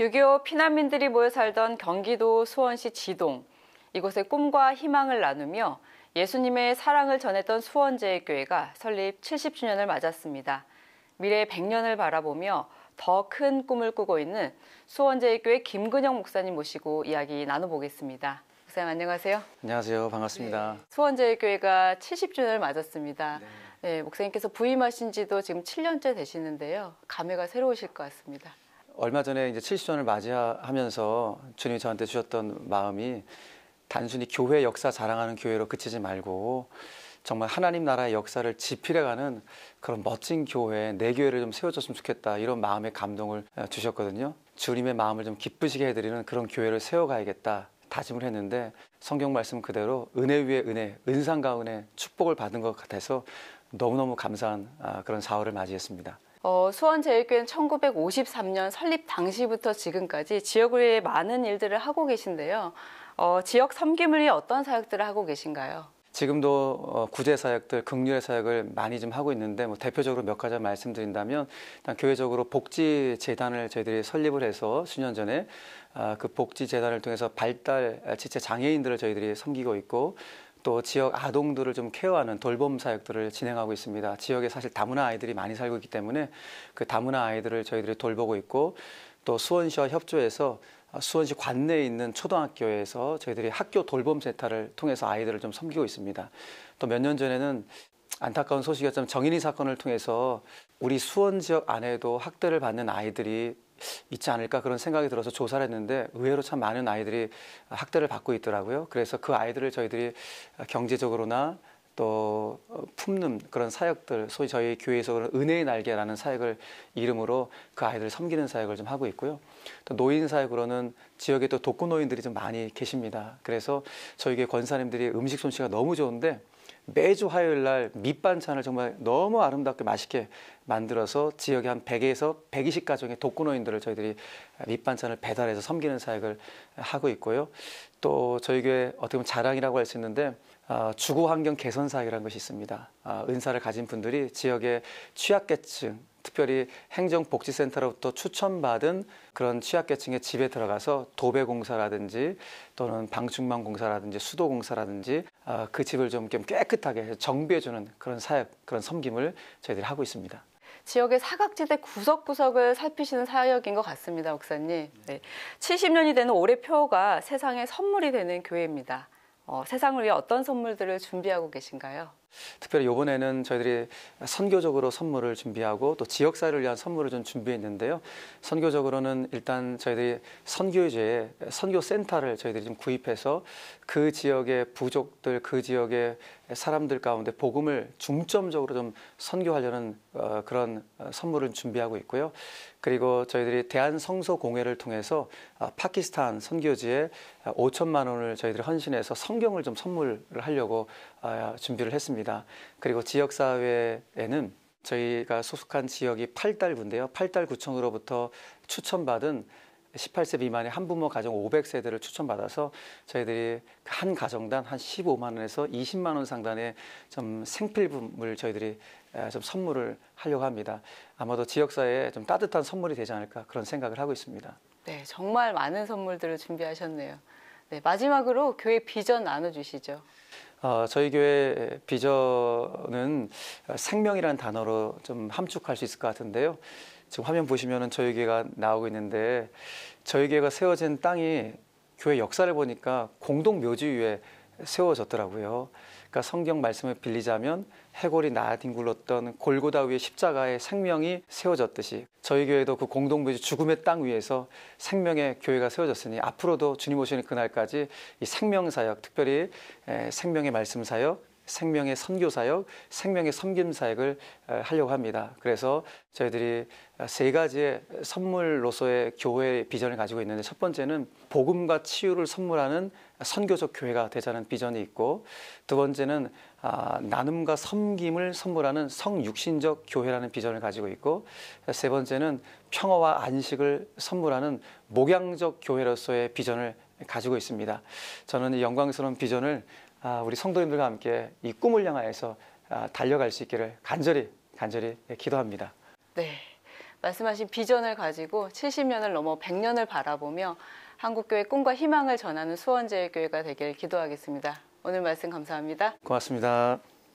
6.25 피난민들이 모여 살던 경기도 수원시 지동. 이곳에 꿈과 희망을 나누며 예수님의 사랑을 전했던 수원제의교회가 설립 70주년을 맞았습니다. 미래 100년을 바라보며 더 큰 꿈을 꾸고 있는 수원제의교회 김근영 목사님 모시고 이야기 나눠보겠습니다. 목사님 안녕하세요. 안녕하세요. 반갑습니다. 네. 수원제의교회가 70주년을 맞았습니다. 네. 네, 목사님께서 부임하신 지도 지금 7년째 되시는데요. 감회가 새로우실 것 같습니다. 얼마 전에 이제 7 0년을 맞이하면서 주님이 저한테 주셨던 마음이 단순히 교회 역사 자랑하는 교회로 그치지 말고 정말 하나님 나라의 역사를 지필해가는 그런 멋진 교회, 내 교회를 좀 세워줬으면 좋겠다 이런 마음의 감동을 어, 주셨거든요. 주님의 마음을 좀 기쁘시게 해드리는 그런 교회를 세워가야겠다 다짐을 했는데 성경 말씀 그대로 은혜 위에 은혜, 은상 가운데 축복을 받은 것 같아서 너무너무 감사한 아, 그런 사월을 맞이했습니다. 어, 수원제일교회는 1953년 설립 당시부터 지금까지 지역의 많은 일들을 하고 계신데요. 어, 지역 섬김을 위해 어떤 사역들을 하고 계신가요? 지금도 어, 구제 사역들, 극률의 사역을 많이 좀 하고 있는데 뭐 대표적으로 몇 가지 말씀드린다면 일단 교회적으로 복지 재단을 저희들이 설립을 해서 수년 전에 아, 그 복지 재단을 통해서 발달 아, 지체 장애인들을 저희들이 섬기고 있고 또 지역 아동들을 좀 케어하는 돌봄 사역들을 진행하고 있습니다. 지역에 사실 다문화 아이들이 많이 살고 있기 때문에 그 다문화 아이들을 저희들이 돌보고 있고 또 수원시와 협조해서 수원시 관내에 있는 초등학교에서 저희들이 학교 돌봄 센터를 통해서 아이들을 좀 섬기고 있습니다. 또 몇 년 전에는 안타까운 소식이었지만 정인이 사건을 통해서 우리 수원 지역 안에도 학대를 받는 아이들이 있지 않을까 그런 생각이 들어서 조사를 했는데 의외로 참 많은 아이들이 학대를 받고 있더라고요. 그래서 그 아이들을 저희들이 경제적으로나 또 품는 그런 사역들 소위 저희 교회에서 그런 은혜의 날개라는 사역을 이름으로 그 아이들을 섬기는 사역을 좀 하고 있고요. 또 노인 사역으로는 지역에 또 독거 노인들이 좀 많이 계십니다. 그래서 저희 교회 권사님들이 음식 솜씨가 너무 좋은데 매주 화요일 날 밑반찬을 정말 너무 아름답게 맛있게 만들어서 지역의 한 100에서 120가정의 독거노인들을 저희들이 밑반찬을 배달해서 섬기는 사역을 하고 있고요. 또 저희 교회 어떻게 보면 자랑이라고 할 수 있는데 아, 주거 환경 개선 사역이라는 것이 있습니다. 아, 은사를 가진 분들이 지역의 취약계층 특별히 행정복지센터로부터 추천받은 그런 취약계층의 집에 들어가서 도배공사라든지 또는 방충망 공사라든지 수도공사라든지 아, 그 집을 좀 깨끗하게 정비해주는 그런 사역 그런 섬김을 저희들이 하고 있습니다. 지역의 사각지대 구석구석을 살피시는 사역인 것 같습니다, 목사님. 네. 70년이 되는 올해 표가 세상의 선물이 되는 교회입니다. 어, 세상을 위해 어떤 선물들을 준비하고 계신가요? 특별히 이번에는 저희들이 선교적으로 선물을 준비하고 또 지역사회를 위한 선물을 좀 준비했는데요. 선교적으로는 일단 저희들이 선교제에 선교센터를 저희들이 좀 구입해서 그 지역의 부족들, 그 지역의 사람들 가운데 복음을 중점적으로 좀 선교하려는 어, 그런 어, 선물을 준비하고 있고요. 그리고 저희들이 대한성서공회를 통해서 아, 파키스탄 선교지에 5천만 원을 저희들이 헌신해서 성경을 좀 선물을 하려고 아, 준비를 했습니다. 있습니다. 그리고 지역사회에는 저희가 소속한 지역이 8달군데요. 8달구청으로부터 추천받은 18세 미만의 한부모 가정 500세대를 추천받아서 저희들이 한 가정당 한 15만 원에서 20만 원상단의좀 생필품을 저희들이 좀 선물을 하려고 합니다. 아마도 지역사회에 좀 따뜻한 선물이 되지 않을까 그런 생각을 하고 있습니다. 네, 정말 많은 선물들을 준비하셨네요. 네, 마지막으로 교회 비전 나눠주시죠. 어, 저희 교회 비전은 생명이란 단어로 좀 함축할 수 있을 것 같은데요. 지금 화면 보시면은 저희 교회가 나오고 있는데 저희 교회가 세워진 땅이 교회 역사를 보니까 공동 묘지 위에 세워졌더라고요. 그러니까 성경 말씀을 빌리자면 해골이 나뒹 굴렀던 골고다 위에 십자가의 생명이 세워졌듯이 저희 교회도 그 공동묘지 죽음의 땅 위에서 생명의 교회가 세워졌으니 앞으로도 주님 오시는 그날까지 이 생명 사역, 특별히 생명의 말씀 사역, 생명의 선교 사역, 생명의 섬김 사역을 하려고 합니다. 그래서 저희들이 아, 세 가지의 선물로서의 교회 비전을 가지고 있는데 첫 번째는 복음과 치유를 선물하는 선교적 교회가 되자는 비전이 있고 두 번째는 아, 나눔과 섬김을 선물하는 성육신적 교회라는 비전을 가지고 있고 세 번째는 평화와 안식을 선물하는 목양적 교회로서의 비전을 가지고 있습니다. 저는 이 영광스러운 비전을 아, 우리 성도님들과 함께 이 꿈을 향하여서 아, 달려갈 수 있기를 간절히 간절히 예, 기도합니다. 네. 말씀하신 비전을 가지고 70년을 넘어 100년을 바라보며 한국교회 꿈과 희망을 전하는 수원제일교회가 되길 기도하겠습니다. 오늘 말씀 감사합니다. 고맙습니다.